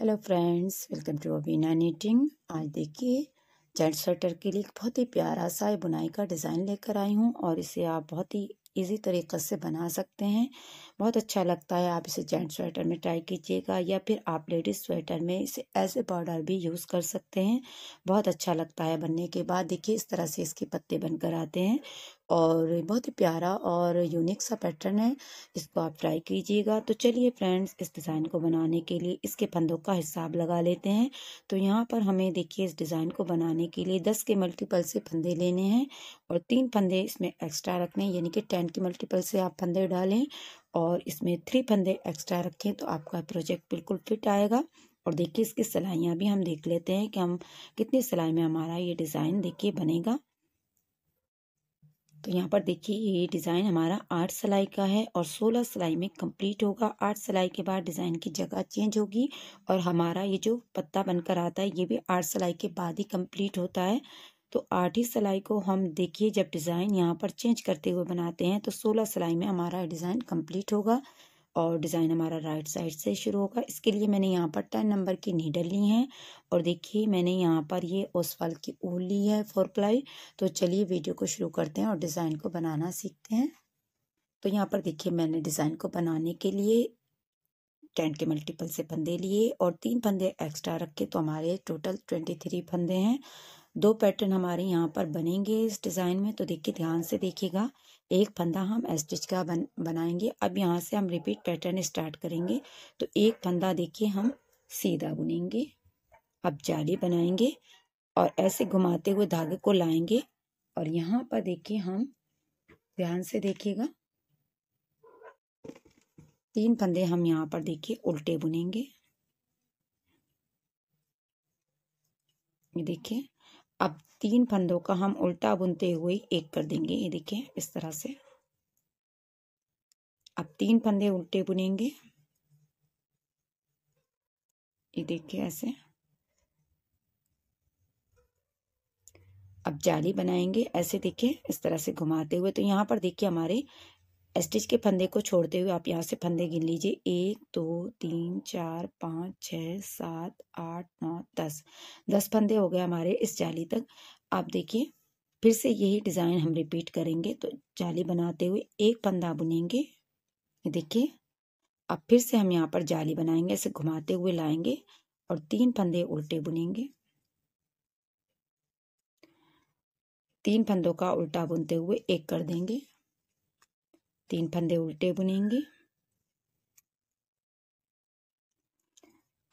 hello friends welcome to Abina knitting आज देखिए gent sweater के लिए बहुत ही प्यारा सा बुनाई का डिज़ाइन लेकर आई हूँ और इसे आप बहुत ही इजी तरीक़े से बना सकते हैं बहुत अच्छा लगता है आप इसे जेंट स्वेटर में ट्राई कीजिएगा या फिर आप लेडीज़ स्वेटर में इसे एज ए बॉर्डर भी यूज़ कर सकते हैं बहुत अच्छा लगता है बनने के बाद देखिए इस तरह से इसके पत्ते बनकर आते हैं और बहुत ही प्यारा और यूनिक सा पैटर्न है इसको आप ट्राई कीजिएगा तो चलिए फ्रेंड्स इस डिज़ाइन को बनाने के लिए इसके फंदों का हिसाब लगा लेते हैं तो यहाँ पर हमें देखिए इस डिज़ाइन को बनाने के लिए दस के मल्टीपल से फंदे लेने हैं और तीन फंदे इसमें एक्स्ट्रा रखने यानी कि टेन के मल्टीपल से आप फंदे डालें और इसमें थ्री फंदे एक्स्ट्रा रखें तो आपका प्रोजेक्ट बिल्कुल फिट आएगा और देखिए इसकी सिलाइयाँ भी हम देख लेते हैं कि हम कितनी सिलाई में हमारा ये डिज़ाइन देखिए बनेगा तो यहाँ पर देखिए ये डिज़ाइन हमारा आठ सिलाई का है और सोलह सिलाई में कंप्लीट होगा आठ सिलाई के बाद डिज़ाइन की जगह चेंज होगी और हमारा ये जो पत्ता बनकर आता है ये भी आठ सिलाई के बाद ही कंप्लीट होता है तो आठ ही सिलाई को हम देखिए जब डिज़ाइन यहाँ पर चेंज करते हुए बनाते हैं तो सोलह सिलाई में हमारा डिज़ाइन कम्प्लीट होगा और डिज़ाइन हमारा राइट साइड से शुरू होगा इसके लिए मैंने यहाँ पर टेन नंबर की नीडल ली है और देखिए मैंने यहाँ पर ये ओसवाल की ऊल ली है फोर प्लाई तो चलिए वीडियो को शुरू करते हैं और डिज़ाइन को बनाना सीखते हैं तो यहाँ पर देखिए मैंने डिज़ाइन को बनाने के लिए टेन के मल्टीपल से फंदे लिए और तीन फंदे एक्स्ट्रा रखे तो हमारे टोटल ट्वेंटी थ्री फंदे हैं दो पैटर्न हमारे यहाँ पर बनेंगे इस डिज़ाइन में तो देखिए ध्यान से देखिएगा एक फंदा हम स्टिच का बन बनाएंगे अब यहाँ से हम रिपीट पैटर्न स्टार्ट करेंगे तो एक फंदा देखिए हम सीधा बुनेंगे अब जाली बनाएंगे और ऐसे घुमाते हुए धागे को लाएंगे और यहाँ पर देखिए हम ध्यान से देखिएगा तीन फंदे हम यहाँ पर देखिए उल्टे बुनेंगे ये देखिए अब तीन फंदों का हम उल्टा बुनते हुए एक कर देंगे ये देखिए इस तरह से अब तीन फंदे उल्टे बुनेंगे ये देखिए ऐसे अब जाली बनाएंगे ऐसे देखिए इस तरह से घुमाते हुए तो यहाँ पर देखिए हमारे स्टिच के फंदे को छोड़ते हुए आप यहाँ से फंदे गिन लीजिए एक दो तीन चार पाँच छः सात आठ नौ दस दस फंदे हो गए हमारे इस जाली तक आप देखिए फिर से यही डिज़ाइन हम रिपीट करेंगे तो जाली बनाते हुए एक फंदा बुनेंगे देखिए अब फिर से हम यहाँ पर जाली बनाएंगे इसे घुमाते हुए लाएंगे और तीन फंदे उल्टे बुनेंगे तीन फंदों का उल्टा बुनते हुए एक कर देंगे तीन फंदे उल्टे बुनेंगे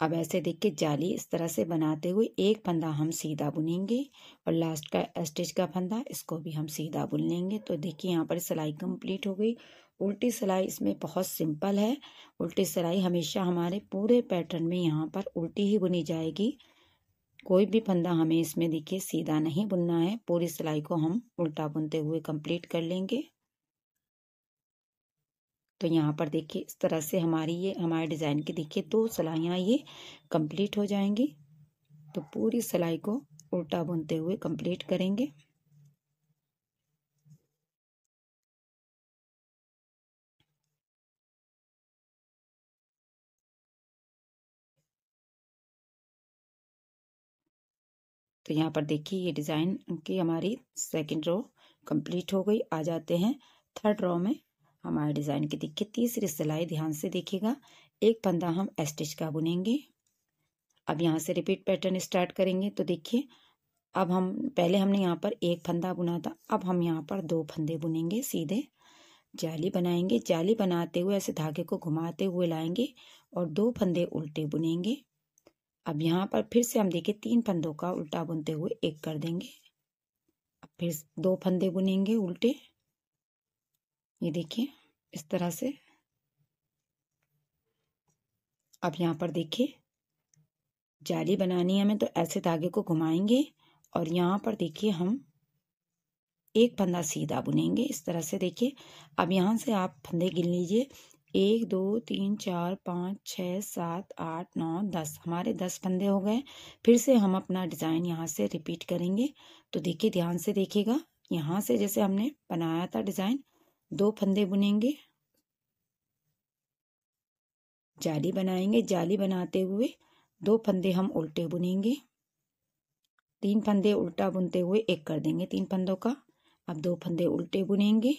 अब ऐसे देख के जाली इस तरह से बनाते हुए एक फंदा हम सीधा बुनेंगे और लास्ट का स्टिच का फंदा इसको भी हम सीधा बुन लेंगे तो देखिए यहाँ पर सिलाई कंप्लीट हो गई उल्टी सिलाई इसमें बहुत सिंपल है उल्टी सिलाई हमेशा हमारे पूरे पैटर्न में यहाँ पर उल्टी ही बुनी जाएगी कोई भी फंदा हमें इसमें देखिए सीधा नहीं बुनना है पूरी सिलाई को हम उल्टा बुनते हुए कंप्लीट कर लेंगे तो यहाँ पर देखिए इस तरह से हमारी ये हमारे डिज़ाइन की देखिए दो सलाइयाँ ये कंप्लीट हो जाएंगी तो पूरी सिलाई को उल्टा बुनते हुए कंप्लीट करेंगे तो यहाँ पर देखिए ये डिज़ाइन की हमारी सेकंड रो कंप्लीट हो गई आ जाते हैं थर्ड रो में हमारे डिज़ाइन की देखिए तीसरी सिलाई ध्यान से देखिएगा एक फंदा हम एस्टिच का बुनेंगे अब यहाँ से रिपीट पैटर्न स्टार्ट करेंगे तो देखिए अब हम पहले हमने यहाँ पर एक फंदा बुना था अब हम यहाँ पर दो फंदे बुनेंगे सीधे जाली बनाएंगे जाली बनाते हुए ऐसे धागे को घुमाते हुए लाएंगे और दो फंदे उल्टे बुनेंगे अब यहाँ पर फिर से हम देखिए तीन फंदों का उल्टा बुनते हुए एक कर देंगे अब फिर दो फंदे बुनेंगे उल्टे ये देखिए इस तरह से अब यहाँ पर देखिए जाली बनानी है हमें तो ऐसे धागे को घुमाएंगे और यहाँ पर देखिए हम एक फंदा सीधा बुनेंगे इस तरह से देखिए अब यहाँ से आप फंदे गिन लीजिए एक दो तीन चार पाँच छः सात आठ नौ दस हमारे दस फंदे हो गए फिर से हम अपना डिज़ाइन यहाँ से रिपीट करेंगे तो देखिए ध्यान से देखिएगा यहाँ से जैसे हमने बनाया था डिज़ाइन दो फंदे बुनेंगे जाली बनाएंगे जाली बनाते हुए दो फंदे हम उल्टे बुनेंगे तीन फंदे उल्टा बुनते हुए एक कर देंगे तीन फंदों का अब दो फंदे उल्टे बुनेंगे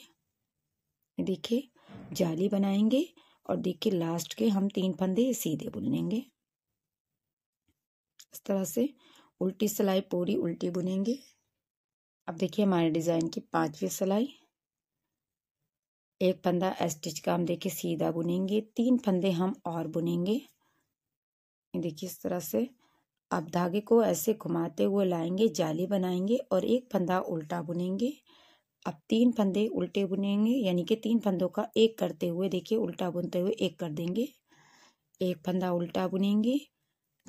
देखिए जाली बनाएंगे और देखिए लास्ट के हम तीन फंदे सीधे बुन लेंगे इस तरह से उल्टी सिलाई पूरी उल्टी बुनेंगे अब देखिए हमारे डिज़ाइन की पांचवी सिलाई एक फंदा स्टिच का हम देखिए सीधा बुनेंगे तीन फंदे हम और बुनेंगे देखिए इस तरह से अब धागे को ऐसे घुमाते हुए लाएंगे जाली बनाएंगे और एक फंदा उल्टा बुनेंगे अब तीन फंदे उल्टे बुनेंगे यानी कि तीन फंदों का एक करते हुए देखिए उल्टा बुनते हुए एक कर देंगे एक फंदा उल्टा बुनेंगे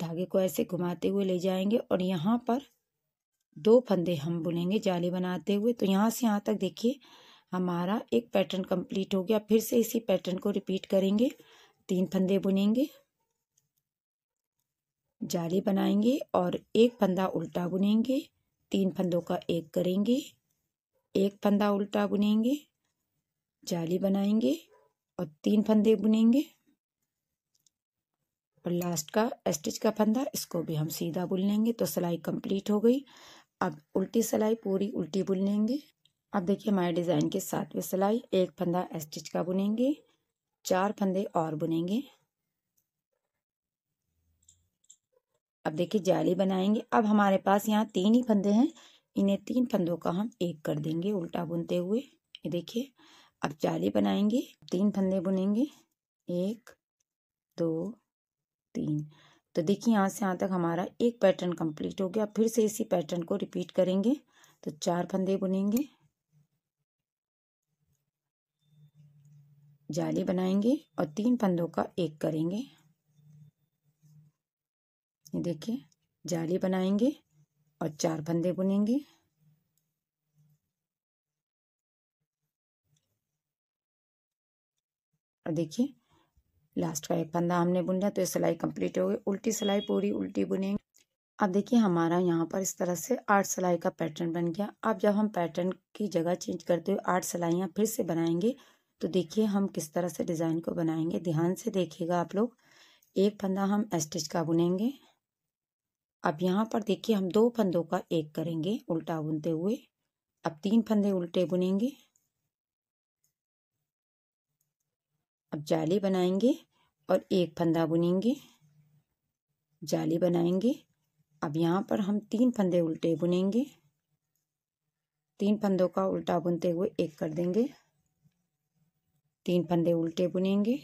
धागे को ऐसे घुमाते हुए ले जाएंगे और यहाँ पर दो फंदे हम बुनेंगे जाली बनाते हुए तो यहाँ से यहाँ तक देखिए हमारा एक पैटर्न कंप्लीट हो गया फिर से इसी पैटर्न को रिपीट करेंगे तीन फंदे बुनेंगे जाली बनाएंगे और एक फंदा उल्टा बुनेंगे तीन फंदों का एक करेंगे एक फंदा उल्टा बुनेंगे जाली बनाएंगे और तीन फंदे बुनेंगे और लास्ट का स्टिच का फंदा इसको भी हम सीधा बुन लेंगे तो सिलाई कंप्लीट हो गई अब उल्टी सिलाई पूरी उल्टी बुन लेंगे अब देखिए हमारे डिज़ाइन के सातवें सिलाई एक फंदा स्टिच का बुनेंगे चार फंदे और बुनेंगे अब देखिए जाली बनाएंगे अब हमारे पास यहाँ तीन ही फंदे हैं इन्हें तीन फंदों का हम एक कर देंगे उल्टा बुनते हुए ये देखिए अब जाली बनाएंगे तीन फंदे बुनेंगे एक दो तीन तो देखिए यहाँ से यहाँ तक हमारा एक पैटर्न कंप्लीट हो गया फिर से इसी पैटर्न को रिपीट करेंगे तो चार फंदे बुनेंगे जाली बनाएंगे और तीन फंदों का एक करेंगे ये देखिए जाली बनाएंगे और चार फंदे बुनेंगे और देखिए लास्ट का एक फंदा हमने बुन लिया तो ये सिलाई कंप्लीट हो गई उल्टी सिलाई पूरी उल्टी बुनेंगे अब देखिए हमारा यहाँ पर इस तरह से आठ सिलाई का पैटर्न बन गया अब जब हम पैटर्न की जगह चेंज करते हुए आठ सिलाइयाँ फिर से बनाएंगे तो देखिए हम किस तरह से डिज़ाइन को बनाएंगे ध्यान से देखिएगा आप लोग एक फंदा हम स्टिच का बुनेंगे अब यहाँ पर देखिए हम दो फंदों का एक करेंगे उल्टा बुनते हुए अब तीन फंदे उल्टे बुनेंगे अब जाली बनाएंगे और एक फंदा बुनेंगे जाली बनाएंगे अब यहाँ पर हम तीन फंदे उल्टे बुनेंगे तीन फंदों का उल्टा बुनते हुए एक कर देंगे तीन फंदे उल्टे बुनेंगे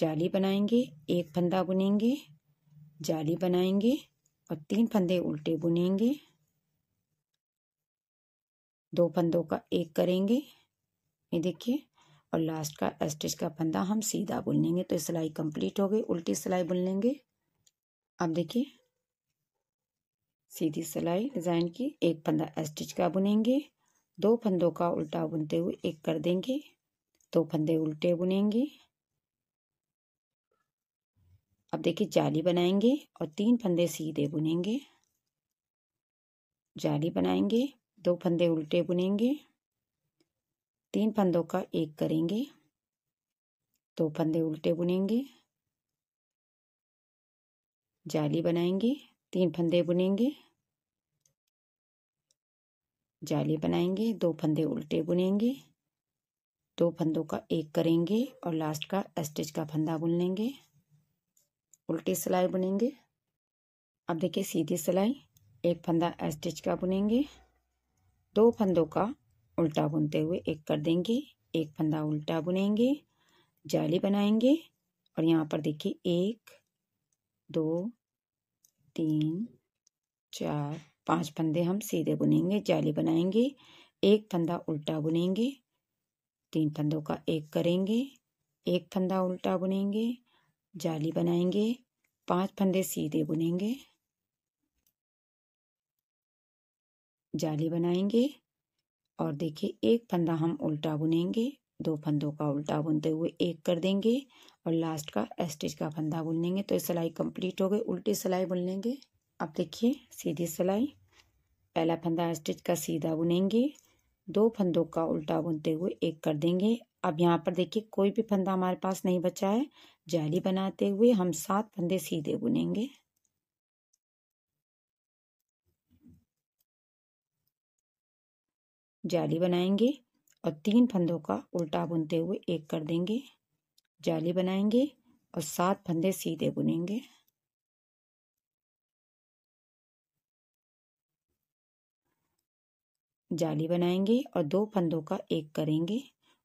जाली बनाएंगे एक फंदा बुनेंगे जाली बनाएंगे और तीन फंदे उल्टे बुनेंगे दो फंदों का एक करेंगे ये देखिए और लास्ट का स्टिच का फंदा हम सीधा बुन लेंगे तो सिलाई कंप्लीट हो गई उल्टी सिलाई बुन लेंगे अब देखिए सीधी सिलाई डिज़ाइन की एक फंदा स्टिच का बुनेंगे दो फंदों का उल्टा बुनते हुए एक कर देंगे दो फंदे उल्टे बुनेंगे अब देखिए जाली बनाएंगे और तीन फंदे सीधे बुनेंगे जाली बनाएंगे दो फंदे उल्टे बुनेंगे तीन फंदों का एक करेंगे दो फंदे उल्टे बुनेंगे जाली बनाएंगे तीन फंदे बुनेंगे जाली बनाएंगे दो फंदे उल्टे बुनेंगे दो फंदों का एक करेंगे और लास्ट का स्टिच का फंदा बुन लेंगे उल्टी सिलाई बुनेंगे अब देखिए सीधी सिलाई एक फंदा स्टिच का बुनेंगे दो फंदों का उल्टा बुनते हुए एक कर देंगे एक फंदा उल्टा बुनेंगे जाली बनाएंगे और यहाँ पर देखिए एक दो तीन चार पांच फंदे हम सीधे बुनेंगे जाली बनाएंगे एक फंदा उल्टा बुनेंगे तीन फंदों का एक करेंगे एक फंदा उल्टा बुनेंगे जाली बनाएंगे पांच फंदे सीधे बुनेंगे जाली बनाएंगे और देखिए एक फंदा हम उल्टा बुनेंगे दो फंदों का उल्टा बुनते हुए एक कर देंगे और लास्ट का स्टिच का फंदा बुन लेंगे तो ये सिलाई कंप्लीट हो गई उल्टी सिलाई बुन लेंगे अब देखिए सीधी सिलाई पहला फंदा स्टिच का सीधा बुनेंगे दो फंदों का उल्टा बुनते हुए एक कर देंगे अब यहाँ पर देखिए कोई भी फंदा हमारे पास नहीं बचा है जाली बनाते हुए हम सात फंदे सीधे बुनेंगे जाली बनाएंगे और तीन फंदों का उल्टा बुनते हुए एक कर देंगे जाली बनाएंगे और सात फंदे सीधे बुनेंगे जाली बनाएंगे और दो फंदों का एक करेंगे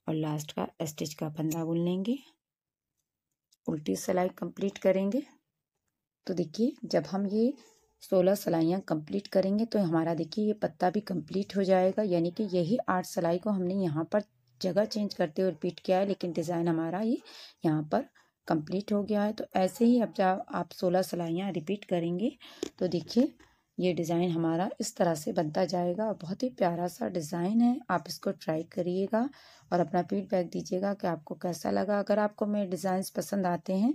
और लास्ट का स्टिच का फंदा बुन लेंगे उल्टी सिलाई कंप्लीट करेंगे तो देखिए जब हम ये सोलह सिलाइयाँ कंप्लीट करेंगे तो हमारा देखिए ये पत्ता भी कंप्लीट हो जाएगा यानी कि यही आठ सिलाई को हमने यहाँ पर जगह चेंज करते हुए रिपीट किया है लेकिन डिज़ाइन हमारा ये यहाँ पर कंप्लीट हो गया है तो ऐसे ही अब जब आप सोलह सिलाइयाँ रिपीट करेंगे तो देखिए ये डिज़ाइन हमारा इस तरह से बनता जाएगा बहुत ही प्यारा सा डिज़ाइन है आप इसको ट्राई करिएगा और अपना फीडबैक दीजिएगा कि आपको कैसा लगा अगर आपको मेरे डिज़ाइन पसंद आते हैं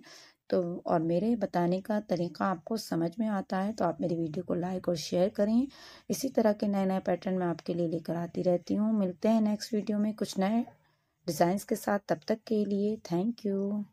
तो और मेरे बताने का तरीका आपको समझ में आता है तो आप मेरी वीडियो को लाइक और शेयर करें इसी तरह के नए नए पैटर्न मैं आपके लिए लेकर आती रहती हूँ मिलते हैं नेक्स्ट वीडियो में कुछ नए डिज़ाइंस के साथ तब तक के लिए थैंक यू